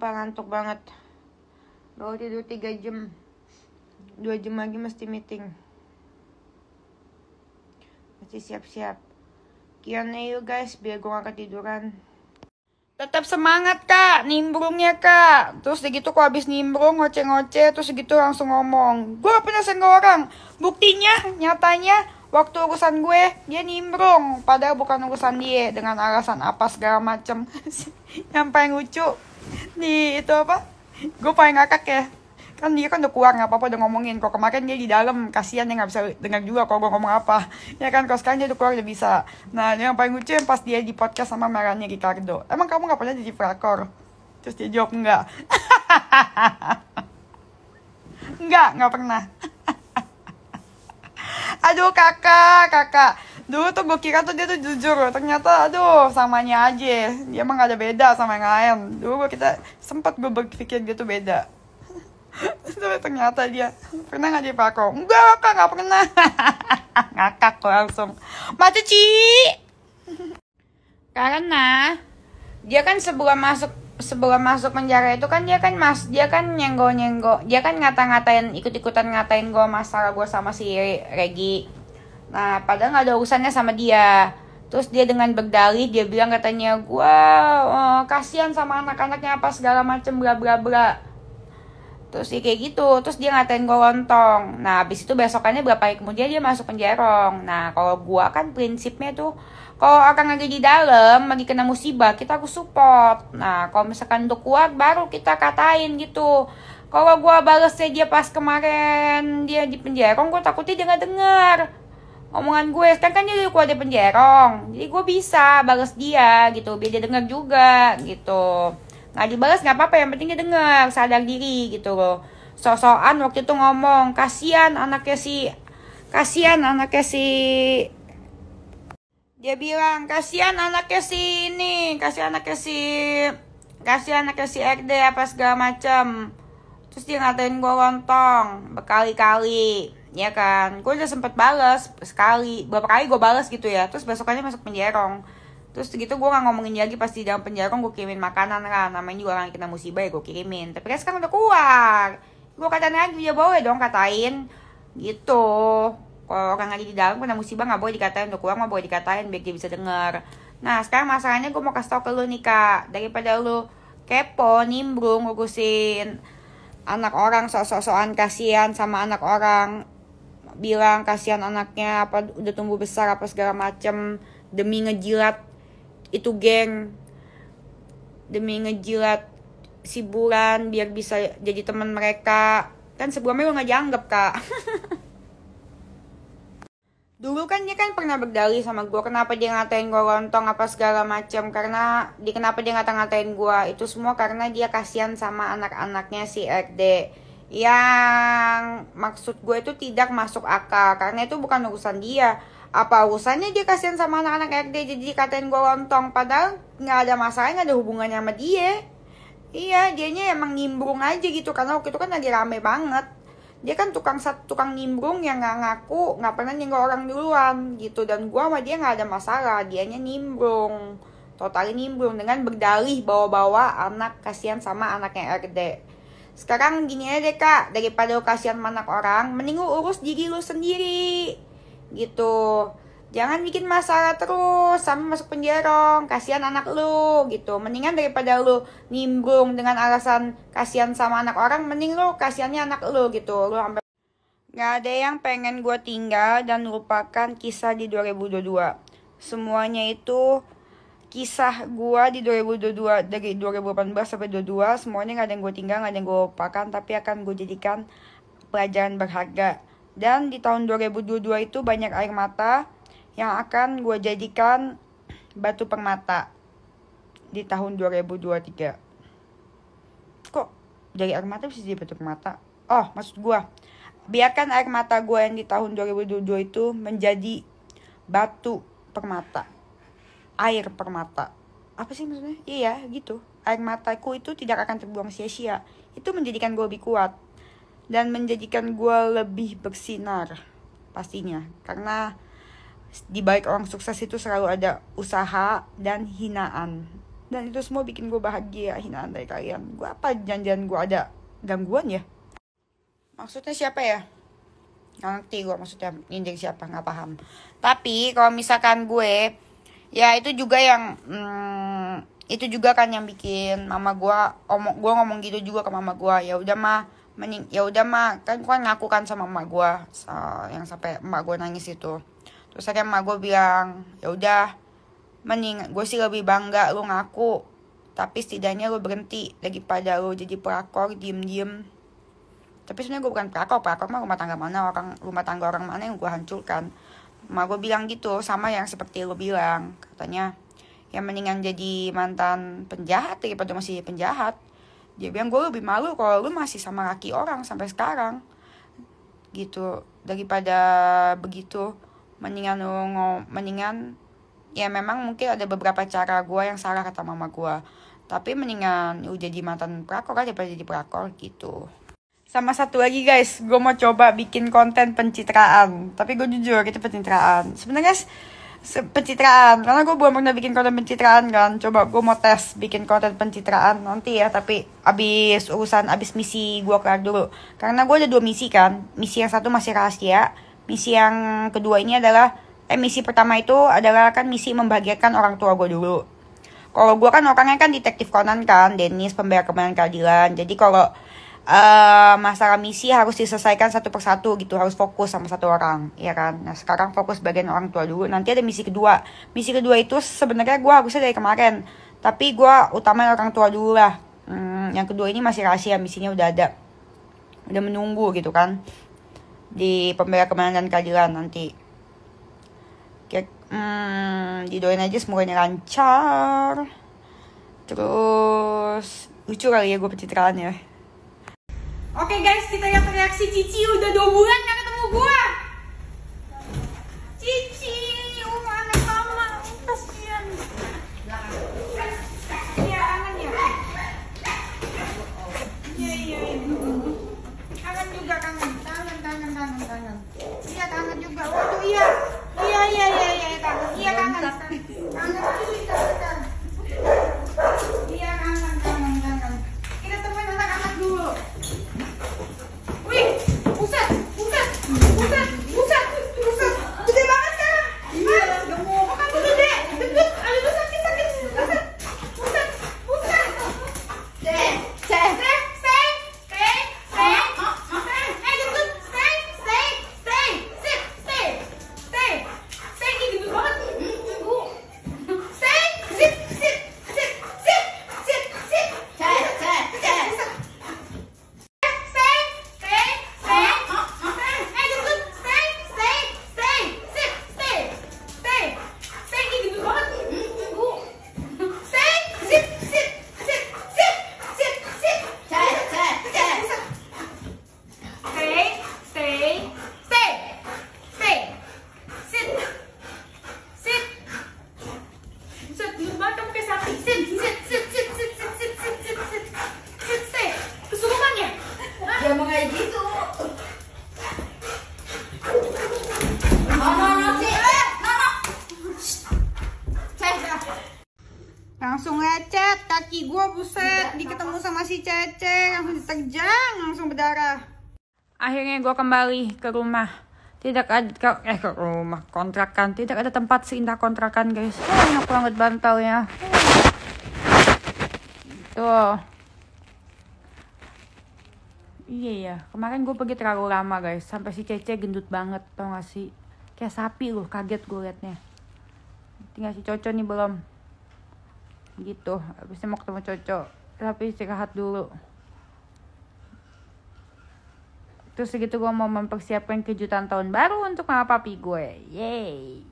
sumpah ngantuk banget baru tidur 3 jam 2 jam lagi mesti meeting mesti siap-siap Kian you guys biar gue gak ketiduran tetap semangat kak nimbrungnya kak terus gitu kok habis nimbrung ngoceh-ngoceh terus gitu langsung ngomong gue pernah senggol orang buktinya nyatanya waktu urusan gue dia nimbrung padahal bukan urusan dia dengan alasan apa segala macem yang paling lucu nih itu apa gue paling ngakak ya kan dia kan udah keluar nggak apa-apa udah ngomongin kok kemarin dia di dalam kasihan dia nggak bisa dengar juga kok gue ngomong apa ya kan kalau sekarang dia udah keluar udah bisa nah yang paling lucu yang pas dia di podcast sama Melania Ricardo emang kamu nggak pernah jadi pelakor terus dia jawab enggak enggak nggak pernah aduh kakak kakak dulu tuh gue kira tuh dia tuh jujur ternyata aduh samanya aja dia emang gak ada beda sama yang lain dulu gue kita sempat gue berpikir dia tuh beda tapi ternyata dia pernah nggak dia Enggak kak nggak pernah. Ngakak kok langsung. Mata Ci. Karena dia kan sebelum masuk sebelum masuk penjara itu kan dia kan mas dia kan nyenggol nyenggol dia kan ngata-ngatain ikut-ikutan ngatain gue masalah gue sama si Regi nah padahal nggak ada urusannya sama dia terus dia dengan berdalih dia bilang katanya gue oh, kasihan sama anak-anaknya apa segala macem bla bla bla terus ya kayak gitu terus dia ngatain gue lontong nah habis itu besokannya berapa hari kemudian dia masuk penjerong nah kalau gue kan prinsipnya tuh kalau akan lagi di dalam lagi kena musibah kita gue support nah kalau misalkan untuk kuat baru kita katain gitu kalau gue balesnya dia pas kemarin dia di penjerong gue takutnya dia nggak dengar omongan gue sekarang kan dia udah keluar dari penjerong jadi gue bisa balas dia gitu biar dia dengar juga gitu nggak dibalas nggak apa-apa yang penting dia dengar sadar diri gitu loh sosokan waktu itu ngomong kasihan anaknya si kasihan anaknya si dia bilang kasihan anaknya si ini kasihan anaknya si kasihan anaknya si RD apa segala macem terus dia ngatain gue lontong berkali-kali ya kan gue udah sempet bales sekali berapa kali gue bales gitu ya terus besokannya masuk penjerong terus gitu gue gak ngomongin lagi pas di dalam penjara gue kirimin makanan kan namanya juga orang kena musibah ya gue kirimin tapi kan sekarang udah keluar gue katain lagi dia ya boleh dong katain gitu kalau orang lagi di dalam kena musibah gak boleh dikatain udah keluar nggak boleh dikatain biar dia bisa denger nah sekarang masalahnya gue mau kasih tau ke lu nih kak daripada lu kepo nimbrung ngurusin anak orang sosok sokan kasihan sama anak orang bilang kasihan anaknya apa udah tumbuh besar apa segala macem demi ngejilat itu geng demi ngejilat si Buran biar bisa jadi teman mereka kan sebelumnya lo nggak dianggap kak dulu kan dia kan pernah berdalih sama gue kenapa dia ngatain gue lontong apa segala macam karena dia kenapa dia ngata-ngatain gue itu semua karena dia kasihan sama anak-anaknya si RD yang maksud gue itu tidak masuk akal karena itu bukan urusan dia apa urusannya dia kasihan sama anak-anak RD jadi dikatain gue lontong padahal nggak ada masalah nggak ada hubungannya sama dia iya dianya emang nimbrung aja gitu karena waktu itu kan lagi rame banget dia kan tukang satu tukang nimbrung yang nggak ngaku nggak pernah nyenggol orang duluan gitu dan gue sama dia nggak ada masalah dianya nimbrung total nimbrung dengan berdalih bawa-bawa anak kasihan sama anaknya RD sekarang gini aja deh kak daripada lu kasihan sama anak orang mending lu urus diri lu sendiri gitu jangan bikin masalah terus sama masuk penjara kasihan anak lu gitu mendingan daripada lu nimbrung dengan alasan kasihan sama anak orang mending lu kasihannya anak lu gitu lu sampai nggak ada yang pengen gue tinggal dan lupakan kisah di 2022 semuanya itu kisah gue di 2022 dari 2018 sampai 22 semuanya nggak ada yang gue tinggal nggak ada yang gue lupakan tapi akan gue jadikan pelajaran berharga dan di tahun 2022 itu banyak air mata yang akan gue jadikan batu permata di tahun 2023. Kok dari air mata bisa jadi batu permata? Oh, maksud gue, biarkan air mata gue yang di tahun 2022 itu menjadi batu permata. Air permata. Apa sih maksudnya? Iya, gitu. Air mataku itu tidak akan terbuang sia-sia. Itu menjadikan gue lebih kuat dan menjadikan gue lebih bersinar pastinya karena di balik orang sukses itu selalu ada usaha dan hinaan dan itu semua bikin gue bahagia hinaan dari kalian gue apa janjian gue ada gangguan ya maksudnya siapa ya nggak ngerti gue maksudnya nyindir siapa nggak paham tapi kalau misalkan gue ya itu juga yang hmm, itu juga kan yang bikin mama gue omong gue ngomong gitu juga ke mama gue ya udah mah mending ya udah mah kan gua ngaku kan sama emak gua uh, yang sampai emak gua nangis itu terus akhirnya emak gua bilang ya udah mending gue sih lebih bangga lu ngaku tapi setidaknya lu berhenti daripada lu jadi pelakor diem diem tapi sebenarnya gue bukan pelakor pelakor mah rumah tangga mana orang rumah tangga orang mana yang gue hancurkan emak gua bilang gitu sama yang seperti lu bilang katanya yang mendingan jadi mantan penjahat daripada masih penjahat dia bilang gue lebih malu kalau lu masih sama laki orang sampai sekarang gitu daripada begitu mendingan lu mendingan ya memang mungkin ada beberapa cara gue yang salah kata mama gue tapi mendingan lu jadi mantan pelakor aja daripada jadi pelakor gitu sama satu lagi guys gue mau coba bikin konten pencitraan tapi gue jujur itu pencitraan sebenarnya pencitraan karena gue belum pernah bikin konten pencitraan kan coba gue mau tes bikin konten pencitraan nanti ya tapi abis urusan abis misi gue kelar dulu karena gue ada dua misi kan misi yang satu masih rahasia misi yang kedua ini adalah eh misi pertama itu adalah kan misi membahagiakan orang tua gue dulu kalau gue kan orangnya kan detektif Conan kan Dennis pembayar kebenaran keadilan jadi kalau uh, masalah misi harus diselesaikan satu persatu gitu harus fokus sama satu orang ya kan nah sekarang fokus bagian orang tua dulu nanti ada misi kedua misi kedua itu sebenarnya gue harusnya dari kemarin tapi gue utamain orang tua dulu lah hmm, yang kedua ini masih rahasia misinya udah ada udah menunggu gitu kan di pembela kemenangan dan keadilan nanti Kayak, hmm, didoain aja semuanya lancar terus lucu kali ya gue pencitraan ya Oke guys, kita lihat reaksi Cici udah dua bulan gak ketemu gua. Cici, um, anak mama, kasihan. Iya kangen ya. Iya, iya iya. Kangen juga kangen, kangen kangen kangen kangen. Iya kangen juga. Waduh iya, iya iya iya iya, iya kangen, iya kangen. terjang langsung berdarah. Akhirnya gue kembali ke rumah. Tidak ada ke, eh ke rumah kontrakan. Tidak ada tempat seindah kontrakan guys. Oh, banget bantalnya. Tuh. Iya ya, kemarin gue pergi terlalu lama guys, sampai si Cece gendut banget tau gak sih? Kayak sapi loh, kaget gue liatnya. Tinggal si Coco nih belum. Gitu, Abisnya mau ketemu Coco, tapi istirahat dulu. Terus segitu gue mau mempersiapkan kejutan tahun baru untuk mama papi gue. Yeay.